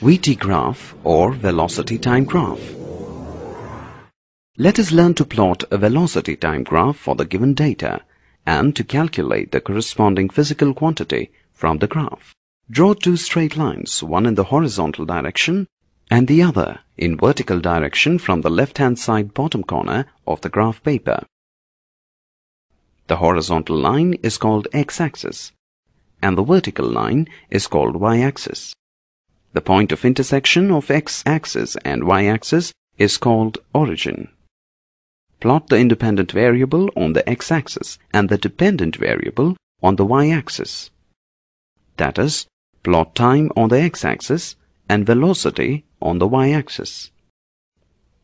VT graph or velocity time graph. Let us learn to plot a velocity time graph for the given data and to calculate the corresponding physical quantity from the graph. Draw two straight lines, one in the horizontal direction and the other in vertical direction from the left-hand side bottom corner of the graph paper. The horizontal line is called x-axis and the vertical line is called y-axis. The point of intersection of x-axis and y-axis is called origin. Plot the independent variable on the x-axis and the dependent variable on the y-axis. That is, plot time on the x-axis and velocity on the y-axis.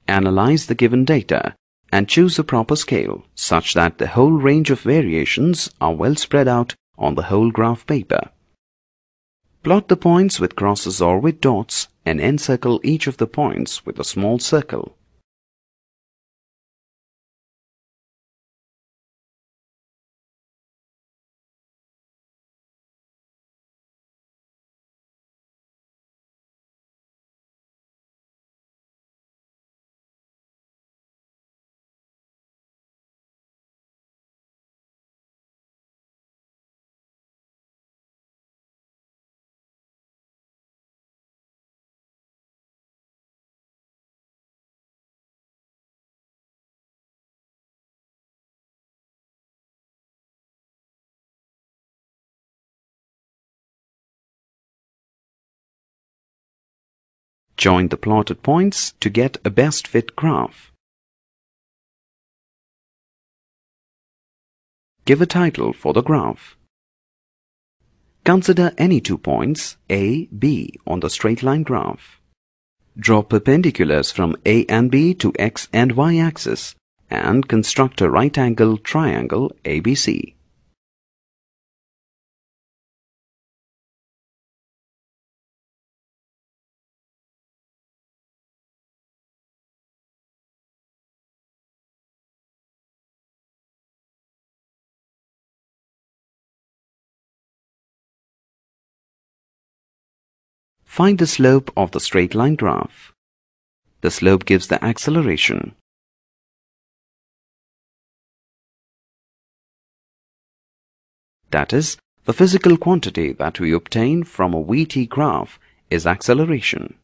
Analyze the given data and choose a proper scale such that the whole range of variations are well spread out on the whole graph paper. Plot the points with crosses or with dots and encircle each of the points with a small circle. Join the plotted points to get a best fit graph. Give a title for the graph. Consider any two points A, B on the straight line graph. Draw perpendiculars from A and B to X and Y axis and construct a right angle triangle ABC. Find the slope of the straight line graph. The slope gives the acceleration. That is, the physical quantity that we obtain from a Vt graph is acceleration.